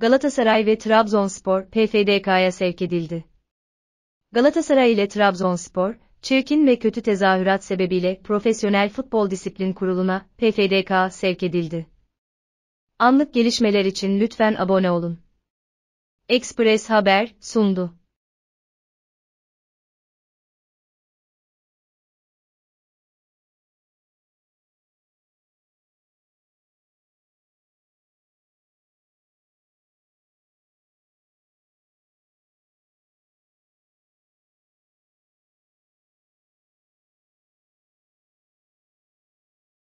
Galatasaray ve Trabzonspor PFDK'ya sevk edildi. Galatasaray ile Trabzonspor, çirkin ve kötü tezahürat sebebiyle Profesyonel Futbol Disiplin Kurulu'na PFDK sevk edildi. Anlık gelişmeler için lütfen abone olun. Express Haber sundu.